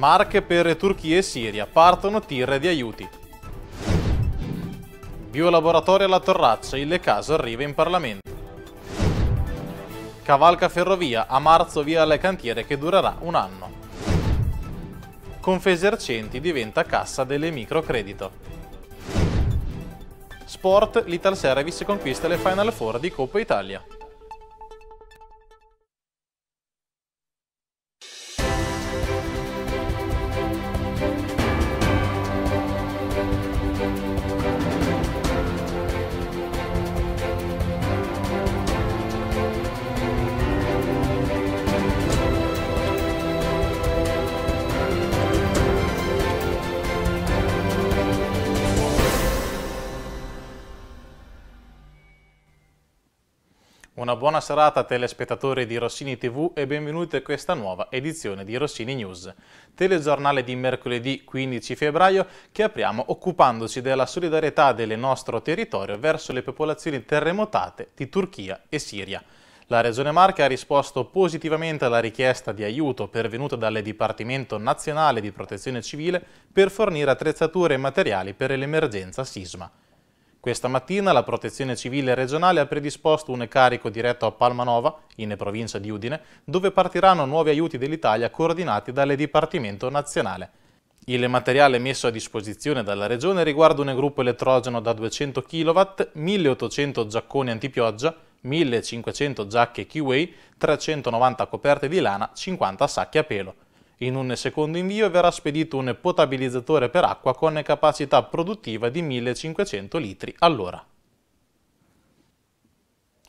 Marche per Turchia e Siria, partono tir di aiuti. Biolaboratorio alla Torraccia, il caso arriva in Parlamento. Cavalca Ferrovia, a marzo via alle cantiere che durerà un anno. Confesercenti diventa cassa delle microcredito. Sport, l'Ital Service conquista le Final Four di Coppa Italia. Una buona serata telespettatori di Rossini TV e benvenuti a questa nuova edizione di Rossini News, telegiornale di mercoledì 15 febbraio che apriamo occupandoci della solidarietà del nostro territorio verso le popolazioni terremotate di Turchia e Siria. La Regione Marche ha risposto positivamente alla richiesta di aiuto pervenuta dal Dipartimento Nazionale di Protezione Civile per fornire attrezzature e materiali per l'emergenza sisma. Questa mattina la Protezione Civile regionale ha predisposto un carico diretto a Palmanova, in provincia di Udine, dove partiranno nuovi aiuti dell'Italia coordinati dal Dipartimento nazionale. Il materiale messo a disposizione dalla Regione riguarda un gruppo elettrogeno da 200 kW, 1800 giacconi antipioggia, 1500 giacche Kiwi, 390 coperte di lana, 50 sacchi a pelo. In un secondo invio verrà spedito un potabilizzatore per acqua con capacità produttiva di 1500 litri all'ora.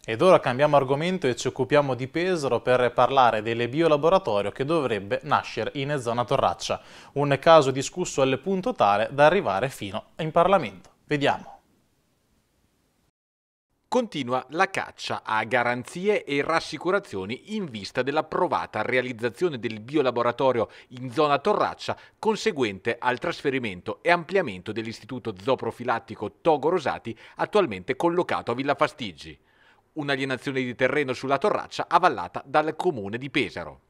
Ed ora cambiamo argomento e ci occupiamo di Pesaro per parlare del biolaboratorio che dovrebbe nascere in zona Torraccia, un caso discusso al punto tale da arrivare fino in Parlamento. Vediamo continua la caccia a garanzie e rassicurazioni in vista dell'approvata realizzazione del biolaboratorio in zona Torraccia conseguente al trasferimento e ampliamento dell'istituto zooprofilattico Togo Rosati attualmente collocato a Villa Fastiggi. Un'alienazione di terreno sulla Torraccia avallata dal comune di Pesaro.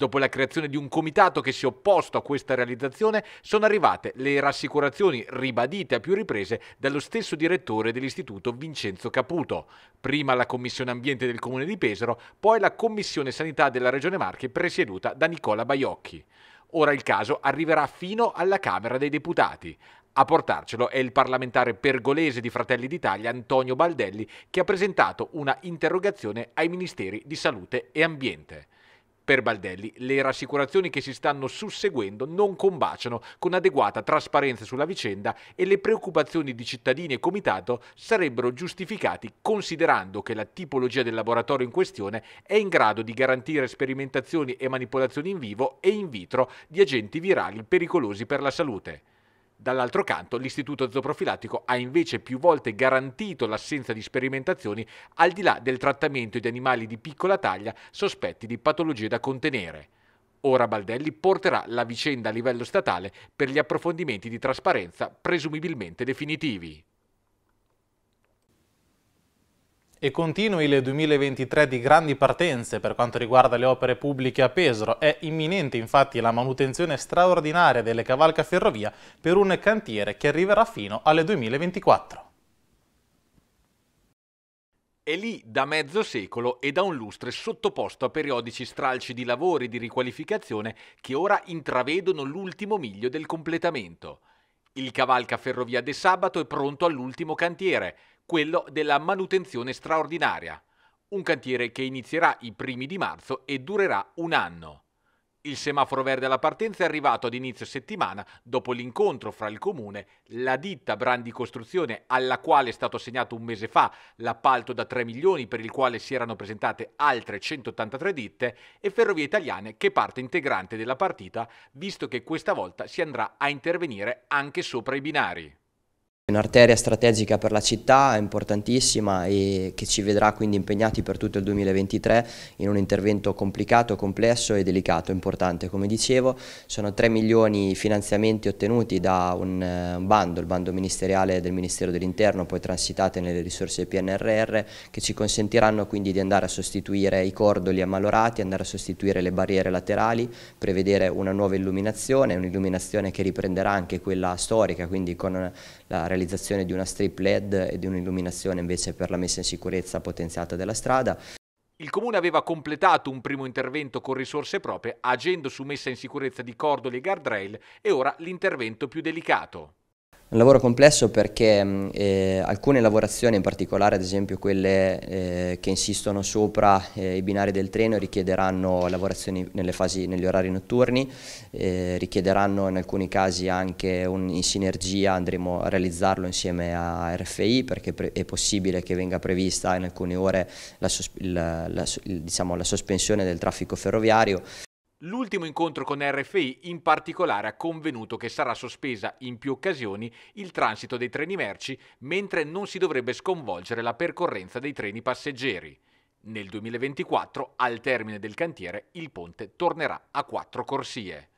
Dopo la creazione di un comitato che si è opposto a questa realizzazione, sono arrivate le rassicurazioni ribadite a più riprese dallo stesso direttore dell'istituto Vincenzo Caputo. Prima la Commissione Ambiente del Comune di Pesaro, poi la Commissione Sanità della Regione Marche presieduta da Nicola Baiocchi. Ora il caso arriverà fino alla Camera dei Deputati. A portarcelo è il parlamentare pergolese di Fratelli d'Italia Antonio Baldelli che ha presentato una interrogazione ai Ministeri di Salute e Ambiente. Per Baldelli, le rassicurazioni che si stanno susseguendo non combaciano con adeguata trasparenza sulla vicenda e le preoccupazioni di cittadini e comitato sarebbero giustificati considerando che la tipologia del laboratorio in questione è in grado di garantire sperimentazioni e manipolazioni in vivo e in vitro di agenti virali pericolosi per la salute. Dall'altro canto, l'istituto zooprofilattico ha invece più volte garantito l'assenza di sperimentazioni al di là del trattamento di animali di piccola taglia sospetti di patologie da contenere. Ora Baldelli porterà la vicenda a livello statale per gli approfondimenti di trasparenza presumibilmente definitivi. E continui il 2023 di grandi partenze per quanto riguarda le opere pubbliche a Pesaro. È imminente infatti la manutenzione straordinaria delle cavalcaferrovia per un cantiere che arriverà fino alle 2024. È lì da mezzo secolo e da un lustre sottoposto a periodici stralci di lavori di riqualificazione che ora intravedono l'ultimo miglio del completamento. Il Cavalca Ferrovia de Sabato è pronto all'ultimo cantiere, quello della manutenzione straordinaria, un cantiere che inizierà i primi di marzo e durerà un anno. Il semaforo verde alla partenza è arrivato ad inizio settimana dopo l'incontro fra il comune, la ditta Brandi Costruzione, alla quale è stato assegnato un mese fa l'appalto da 3 milioni per il quale si erano presentate altre 183 ditte, e Ferrovie Italiane che parte integrante della partita, visto che questa volta si andrà a intervenire anche sopra i binari. È Un'arteria strategica per la città, importantissima e che ci vedrà quindi impegnati per tutto il 2023 in un intervento complicato, complesso e delicato, importante come dicevo. Sono 3 milioni di finanziamenti ottenuti da eh, un bando, il bando ministeriale del Ministero dell'Interno, poi transitate nelle risorse PNRR, che ci consentiranno quindi di andare a sostituire i cordoli ammalorati, andare a sostituire le barriere laterali, prevedere una nuova illuminazione, un'illuminazione che riprenderà anche quella storica, quindi con la realizzazione di una strip LED e di un'illuminazione invece per la messa in sicurezza potenziata della strada. Il comune aveva completato un primo intervento con risorse proprie agendo su messa in sicurezza di cordoli e guardrail e ora l'intervento più delicato un lavoro complesso perché eh, alcune lavorazioni, in particolare ad esempio quelle eh, che insistono sopra eh, i binari del treno, richiederanno lavorazioni fasi, negli orari notturni, eh, richiederanno in alcuni casi anche un, in sinergia, andremo a realizzarlo insieme a RFI perché è possibile che venga prevista in alcune ore la, la, la, diciamo, la sospensione del traffico ferroviario. L'ultimo incontro con RFI in particolare ha convenuto che sarà sospesa in più occasioni il transito dei treni merci, mentre non si dovrebbe sconvolgere la percorrenza dei treni passeggeri. Nel 2024, al termine del cantiere, il ponte tornerà a quattro corsie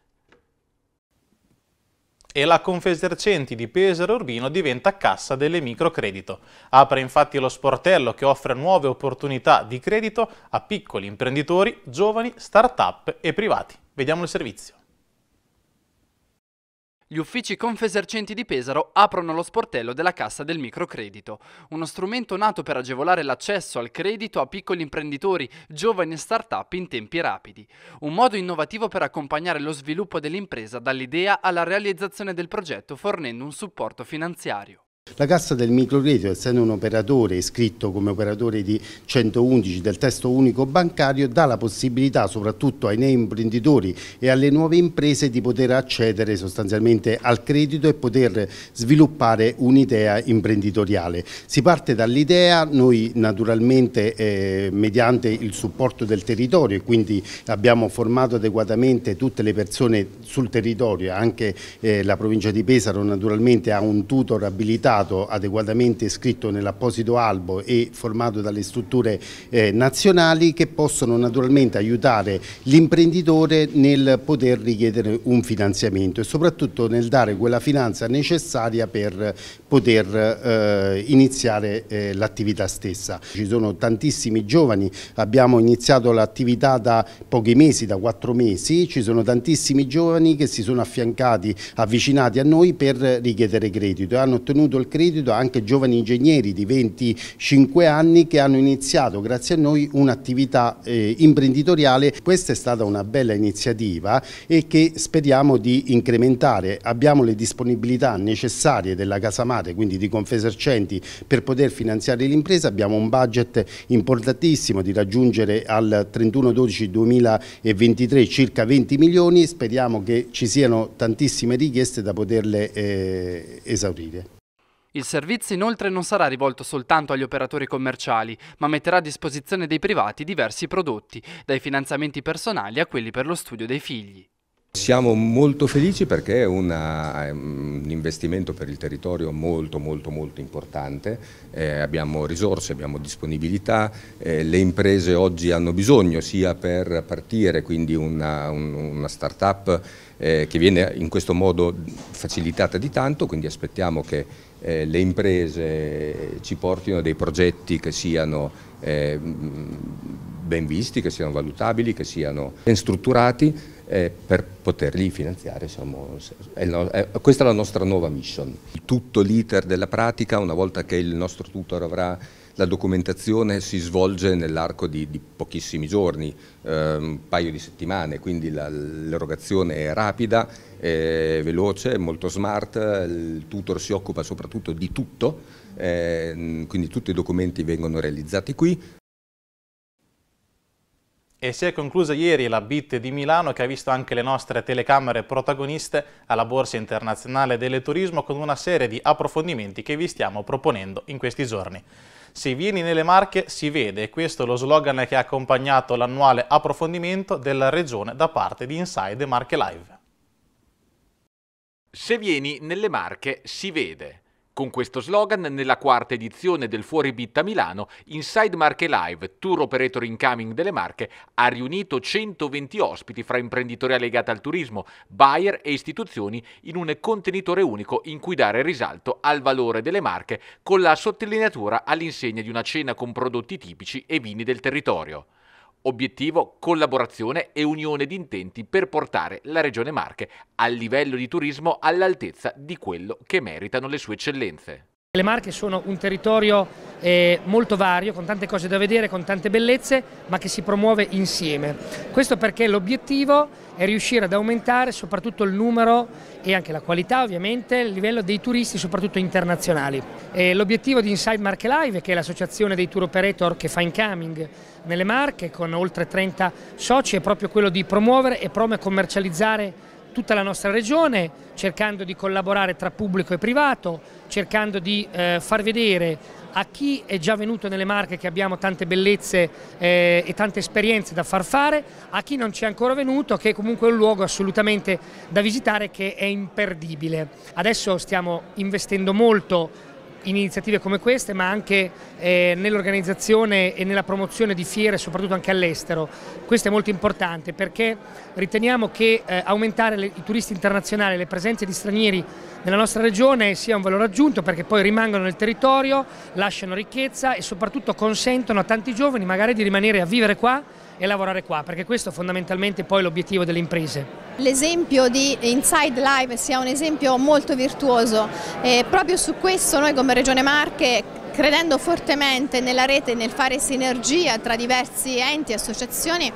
e la Confesercenti di Pesaro Urbino diventa cassa delle microcredito. Apre infatti lo sportello che offre nuove opportunità di credito a piccoli imprenditori, giovani, start-up e privati. Vediamo il servizio. Gli uffici Confesercenti di Pesaro aprono lo sportello della Cassa del Microcredito, uno strumento nato per agevolare l'accesso al credito a piccoli imprenditori, giovani e start-up in tempi rapidi. Un modo innovativo per accompagnare lo sviluppo dell'impresa dall'idea alla realizzazione del progetto fornendo un supporto finanziario. La Cassa del Microcredito, essendo un operatore iscritto come operatore di 111 del testo unico bancario, dà la possibilità soprattutto ai nei imprenditori e alle nuove imprese di poter accedere sostanzialmente al credito e poter sviluppare un'idea imprenditoriale. Si parte dall'idea, noi naturalmente eh, mediante il supporto del territorio e quindi abbiamo formato adeguatamente tutte le persone sul territorio, anche eh, la provincia di Pesaro naturalmente ha un tutor abilitato stato adeguatamente scritto nell'apposito albo e formato dalle strutture eh, nazionali che possono naturalmente aiutare l'imprenditore nel poter richiedere un finanziamento e soprattutto nel dare quella finanza necessaria per poter eh, iniziare eh, l'attività stessa. Ci sono tantissimi giovani, abbiamo iniziato l'attività da pochi mesi, da quattro mesi, ci sono tantissimi giovani che si sono affiancati, avvicinati a noi per richiedere credito e hanno ottenuto il credito anche giovani ingegneri di 25 anni che hanno iniziato grazie a noi un'attività eh, imprenditoriale. Questa è stata una bella iniziativa e che speriamo di incrementare. Abbiamo le disponibilità necessarie della Casamate, quindi di Confesercenti, per poter finanziare l'impresa. Abbiamo un budget importantissimo di raggiungere al 31-12-2023 circa 20 milioni. Speriamo che ci siano tantissime richieste da poterle eh, esaurire. Il servizio inoltre non sarà rivolto soltanto agli operatori commerciali, ma metterà a disposizione dei privati diversi prodotti, dai finanziamenti personali a quelli per lo studio dei figli. Siamo molto felici perché è, una, è, un investimento per il territorio molto molto molto importante, eh, abbiamo risorse, abbiamo disponibilità, eh, le imprese oggi hanno bisogno sia per partire, quindi una, un, una start-up eh, che viene in questo modo facilitata di tanto, quindi aspettiamo che eh, le imprese ci portino dei progetti che siano eh, ben visti, che siano valutabili, che siano ben strutturati eh, per poterli finanziare. Siamo, è no, è, questa è la nostra nuova mission. Tutto l'iter della pratica, una volta che il nostro tutor avrà la documentazione, si svolge nell'arco di, di, pochissimi giorni, eh, un paio di settimane, quindi l'erogazione è rapida, è veloce, molto smart, il tutor si occupa soprattutto di tutto, eh, quindi tutti i documenti vengono realizzati qui. E si è conclusa ieri la BIT di Milano che ha visto anche le nostre telecamere protagoniste alla Borsa Internazionale del Turismo con una serie di approfondimenti che vi stiamo proponendo in questi giorni. Se vieni nelle Marche si vede, questo è lo slogan che ha accompagnato l'annuale approfondimento della regione da parte di Inside Marche Live. Se vieni nelle Marche si vede. Con questo slogan, nella quarta edizione del Fuori Bitta Milano, Inside Marche Live, tour operator incoming delle Marche, ha riunito 120 ospiti fra imprenditoria legata al turismo, buyer e istituzioni in un contenitore unico in cui dare risalto al valore delle Marche con la sottolineatura all'insegna di una cena con prodotti tipici e vini del territorio. Obiettivo collaborazione e unione di intenti per portare la Regione Marche al livello di turismo all'altezza di quello che meritano le sue eccellenze. Le Marche sono un territorio eh, molto vario, con tante cose da vedere, con tante bellezze, ma che si promuove insieme. Questo perché l'obiettivo è riuscire ad aumentare soprattutto il numero e anche la qualità ovviamente, il livello dei turisti, soprattutto internazionali. Eh, l'obiettivo di Inside Marche Live, che è l'associazione dei tour operator che fa incoming nelle Marche, con oltre 30 soci, è proprio quello di promuovere e commercializzare tutta la nostra regione, cercando di collaborare tra pubblico e privato, cercando di eh, far vedere a chi è già venuto nelle Marche che abbiamo tante bellezze eh, e tante esperienze da far fare, a chi non ci è ancora venuto che è comunque un luogo assolutamente da visitare che è imperdibile. Adesso stiamo investendo molto iniziative come queste ma anche eh, nell'organizzazione e nella promozione di fiere soprattutto anche all'estero. Questo è molto importante perché riteniamo che eh, aumentare le, i turisti internazionali, le presenze di stranieri nella nostra regione sia un valore aggiunto perché poi rimangono nel territorio, lasciano ricchezza e soprattutto consentono a tanti giovani magari di rimanere a vivere qua e lavorare qua, perché questo è fondamentalmente poi l'obiettivo delle imprese. L'esempio di Inside Live sia un esempio molto virtuoso e proprio su questo noi come Regione Marche credendo fortemente nella rete e nel fare sinergia tra diversi enti e associazioni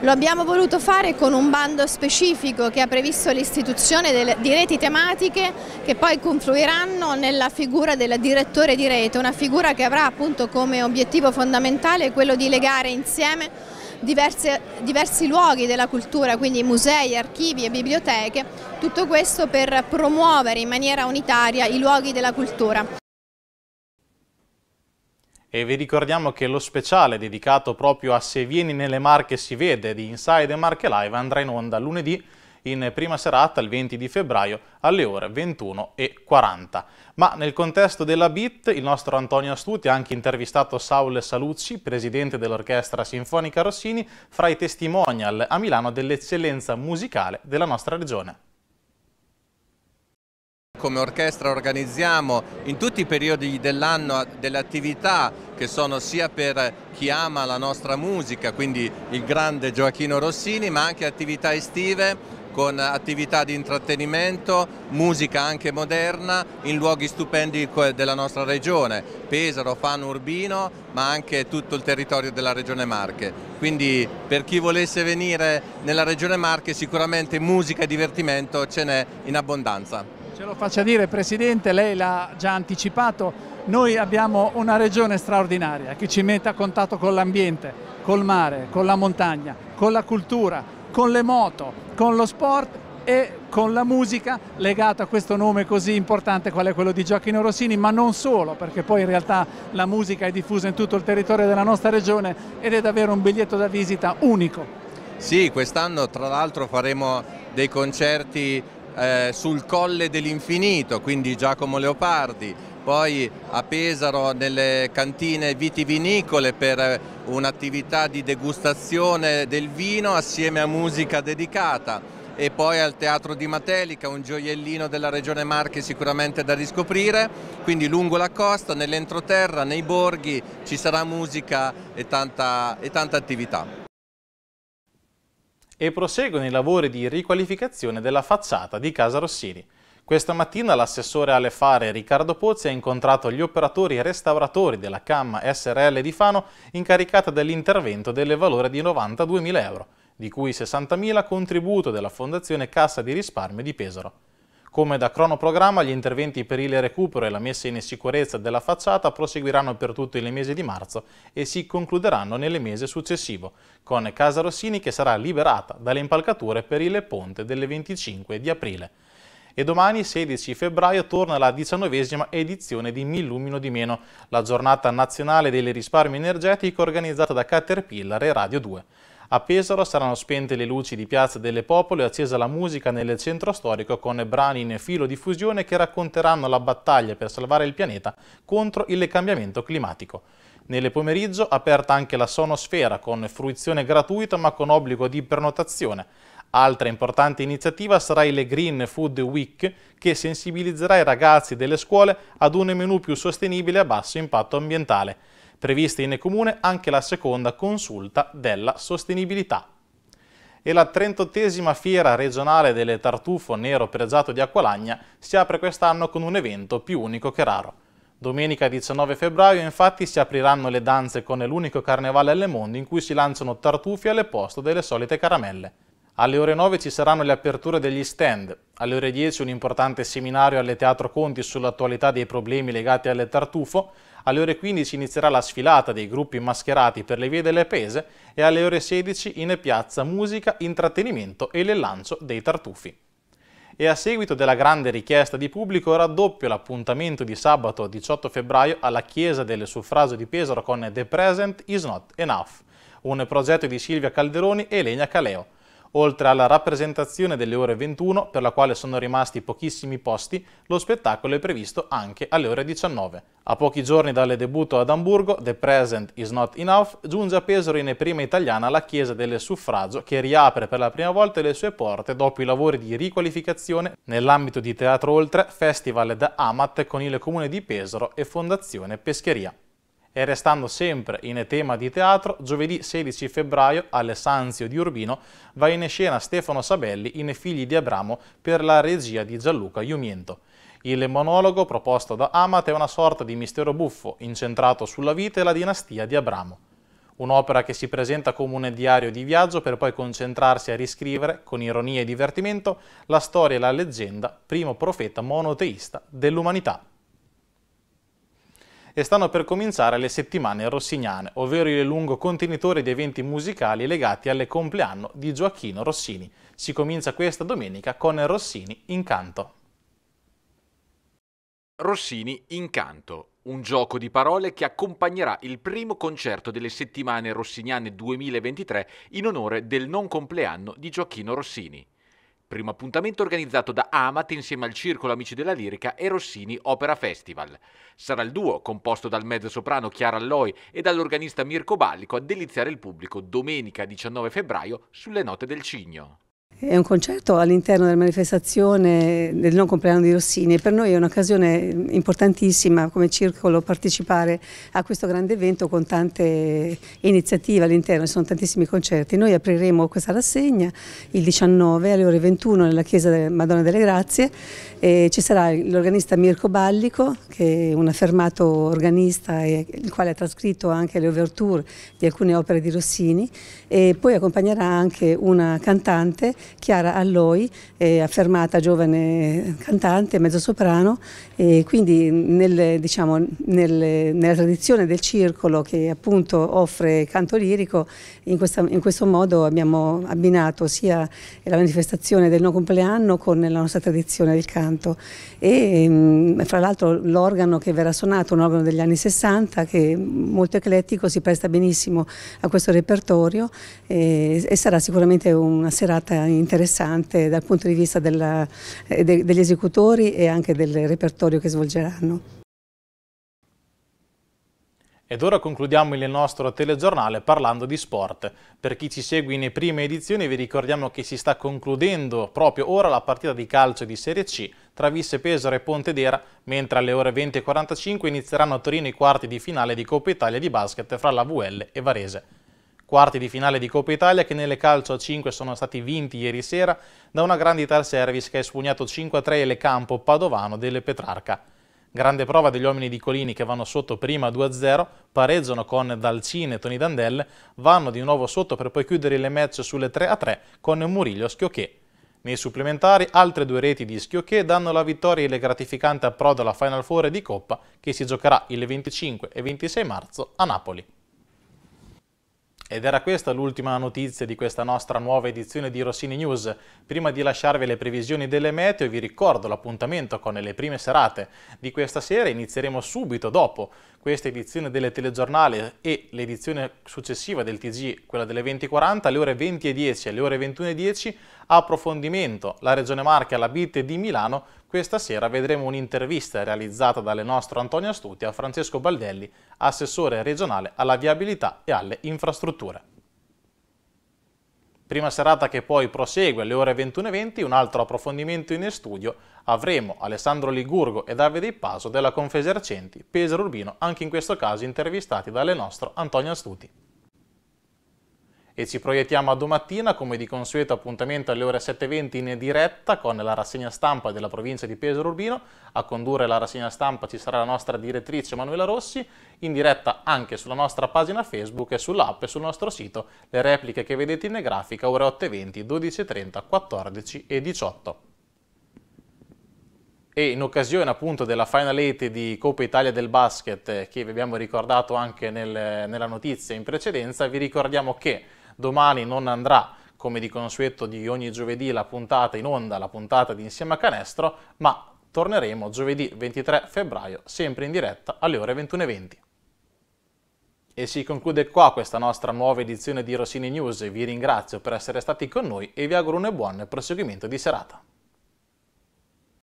lo abbiamo voluto fare con un bando specifico che ha previsto l'istituzione di reti tematiche che poi confluiranno nella figura del direttore di rete, una figura che avrà appunto come obiettivo fondamentale quello di legare insieme diverse, diversi luoghi della cultura, quindi musei, archivi e biblioteche, tutto questo per promuovere in maniera unitaria i luoghi della cultura. E vi ricordiamo che lo speciale dedicato proprio a Se vieni nelle Marche si vede di Inside Marche Live andrà in onda lunedì in prima serata il 20 di febbraio alle ore 21.40. Ma nel contesto della BIT il nostro Antonio Astuti ha anche intervistato Saul Salucci, presidente dell'Orchestra Sinfonica Rossini, fra i testimonial a Milano dell'eccellenza musicale della nostra regione come orchestra organizziamo in tutti i periodi dell'anno delle attività che sono sia per chi ama la nostra musica, quindi il grande Gioacchino Rossini, ma anche attività estive con attività di intrattenimento, musica anche moderna in luoghi stupendi della nostra regione, Pesaro, Fano Urbino, ma anche tutto il territorio della regione Marche. Quindi per chi volesse venire nella regione Marche sicuramente musica e divertimento ce n'è in abbondanza. Ce lo faccia dire Presidente, lei l'ha già anticipato, noi abbiamo una regione straordinaria che ci mette a contatto con l'ambiente, col mare, con la montagna, con la cultura, con le moto, con lo sport e con la musica legata a questo nome così importante qual è quello di Gioacchino Rossini, ma non solo, perché poi in realtà la musica è diffusa in tutto il territorio della nostra regione ed è davvero un biglietto da visita unico. Sì, quest'anno tra l'altro faremo dei concerti eh, sul Colle dell'Infinito, quindi Giacomo Leopardi, poi a Pesaro nelle cantine vitivinicole per un'attività di degustazione del vino assieme a musica dedicata e poi al Teatro di Matelica, un gioiellino della regione Marche sicuramente da riscoprire, quindi lungo la costa, nell'entroterra, nei borghi ci sarà musica e tanta, e tanta attività. E proseguono i lavori di riqualificazione della facciata di Casa Rossini. Questa mattina l'assessore alle fare Riccardo Pozzi ha incontrato gli operatori e restauratori della CAM SRL di Fano incaricata dell'intervento del valore di 92.000 euro, di cui 60.000 contributo della Fondazione Cassa di Risparmio di Pesaro. Come da cronoprogramma, gli interventi per il recupero e la messa in sicurezza della facciata proseguiranno per tutto il mese di marzo e si concluderanno nel mese successivo, con Casa Rossini che sarà liberata dalle impalcature per il ponte del 25 di aprile e domani 16 febbraio torna la diciannovesima edizione di Mi illumino di meno, la giornata nazionale del risparmio energetico organizzata da Caterpillar e Radio 2. A Pesaro saranno spente le luci di Piazza delle Popole e accesa la musica nel centro storico con brani in filo di fusione che racconteranno la battaglia per salvare il pianeta contro il cambiamento climatico. Nel pomeriggio aperta anche la sonosfera con fruizione gratuita ma con obbligo di prenotazione. Altra importante iniziativa sarà il Green Food Week che sensibilizzerà i ragazzi delle scuole ad un menù più sostenibile a basso impatto ambientale. Prevista in comune anche la seconda consulta della sostenibilità. E la 38esima fiera regionale del tartufo nero pregiato di Acqualagna si apre quest'anno con un evento più unico che raro. Domenica 19 febbraio infatti si apriranno le danze con l'unico carnevale al mondo in cui si lanciano tartufi alle posto delle solite caramelle. Alle ore 9 ci saranno le aperture degli stand, alle ore 10 un importante seminario alle Teatro Conti sull'attualità dei problemi legati al tartufo, alle ore 15 inizierà la sfilata dei gruppi mascherati per le vie delle Pese e alle ore 16 in piazza musica, intrattenimento e il lancio dei tartufi. E a seguito della grande richiesta di pubblico raddoppio l'appuntamento di sabato 18 febbraio alla Chiesa del Suffragio di Pesaro con The Present is Not Enough, un progetto di Silvia Calderoni e Legna Caleo, Oltre alla rappresentazione delle ore 21, per la quale sono rimasti pochissimi posti, lo spettacolo è previsto anche alle ore 19. A pochi giorni dal debutto ad Amburgo, The Present is Not Enough, giunge a Pesaro in prima italiana la Chiesa del Suffragio che riapre per la prima volta le sue porte dopo i lavori di riqualificazione nell'ambito di Teatro Oltre, Festival da Amat con il Comune di Pesaro e Fondazione Pescheria. E restando sempre in tema di teatro, giovedì 16 febbraio alle Sanzio di Urbino va in scena Stefano Sabelli in Figli di Abramo per la regia di Gianluca Iumiento. Il monologo proposto da Amat è una sorta di mistero buffo incentrato sulla vita e la dinastia di Abramo. Un'opera che si presenta come un diario di viaggio per poi concentrarsi a riscrivere, con ironia e divertimento, la storia e la leggenda, primo profeta monoteista dell'umanità e stanno per cominciare le settimane rossignane, ovvero il lungo contenitore di eventi musicali legati al compleanno di Gioacchino Rossini. Si comincia questa domenica con Rossini in canto. Rossini in canto, un gioco di parole che accompagnerà il primo concerto delle settimane rossiniane 2023 in onore del non compleanno di Gioacchino Rossini primo appuntamento organizzato da Amat insieme al Circolo Amici della Lirica e Rossini Opera Festival. Sarà il duo, composto dal mezzosoprano Chiara Alloi e dall'organista Mirko Ballico, a deliziare il pubblico domenica 19 febbraio sulle note del Cigno. È un concerto all'interno della manifestazione del non compleanno di Rossini e per noi è un'occasione importantissima come circolo partecipare a questo grande evento con tante iniziative all'interno, ci sono tantissimi concerti. Noi apriremo questa rassegna il 19 alle ore 21 nella chiesa Madonna delle Grazie e ci sarà l'organista Mirko Ballico che è un affermato organista e il quale ha trascritto anche le overture di alcune opere di Rossini e poi accompagnerà anche una cantante Chiara Alloi, eh, affermata giovane cantante, mezzosoprano, e quindi nel, diciamo, nel, nella tradizione del circolo che appunto offre canto lirico, in, questa, in questo modo abbiamo abbinato sia la manifestazione del non compleanno con la nostra tradizione del canto e mm, fra l'altro l'organo che verrà suonato, un organo degli anni 60 che è molto eclettico, si presta benissimo a questo repertorio eh, e sarà sicuramente una serata in interessante dal punto di vista della, eh, de, degli esecutori e anche del repertorio che svolgeranno. Ed ora concludiamo il nostro telegiornale parlando di sport. Per chi ci segue in prime edizioni vi ricordiamo che si sta concludendo proprio ora la partita di calcio di Serie C tra Visse Pesaro e Pontedera, mentre alle ore 20.45 inizieranno a Torino i quarti di finale di Coppa Italia di basket fra la VL e Varese quarti di finale di Coppa Italia che nelle calcio a 5 sono stati vinti ieri sera da una grande Ital Service che ha espugnato 5-3 le campo padovano delle Petrarca. Grande prova degli uomini di Colini che vanno sotto prima 2-0, pareggiano con Dalcine e Toni Dandelle, vanno di nuovo sotto per poi chiudere le match sulle 3-3 con Murillo Schiocchè. Nei supplementari altre due reti di Schiocchè danno la vittoria e le gratificanti approdo alla Final Four di Coppa che si giocherà il 25 e 26 marzo a Napoli. Ed era questa l'ultima notizia di questa nostra nuova edizione di Rossini News. Prima di lasciarvi le previsioni delle meteo vi ricordo l'appuntamento con le prime serate di questa sera. Inizieremo subito dopo questa edizione delle telegiornali e l'edizione successiva del TG, quella delle 20.40, alle ore 20.10 e alle ore 21.10, approfondimento la Regione Marche alla BIT di Milano, questa sera vedremo un'intervista realizzata dalle nostre Antonio Astuti a Francesco Baldelli, assessore regionale alla viabilità e alle infrastrutture. Prima serata che poi prosegue alle ore 21.20, un altro approfondimento in studio avremo Alessandro Ligurgo e Davide Ippaso della Confesercenti, Pesaro Urbino, anche in questo caso intervistati dalle nostre Antonio Astuti e ci proiettiamo a domattina come di consueto appuntamento alle ore 7.20 in diretta con la rassegna stampa della provincia di Pesaro Urbino. A condurre la rassegna stampa ci sarà la nostra direttrice Manuela Rossi, in diretta anche sulla nostra pagina Facebook e sull'app e sul nostro sito. Le repliche che vedete in grafica ore 8.20, 12.30, 14.18. e 18 e in occasione appunto della Final 8 di Coppa Italia del basket eh, che vi abbiamo ricordato anche nel, nella notizia in precedenza, vi ricordiamo che domani non andrà come di consueto di ogni giovedì la puntata in onda, la puntata di Insieme a Canestro, ma torneremo giovedì 23 febbraio, sempre in diretta alle ore 21.20. E si conclude qua questa nostra nuova edizione di Rossini News, vi ringrazio per essere stati con noi e vi auguro un buon proseguimento di serata.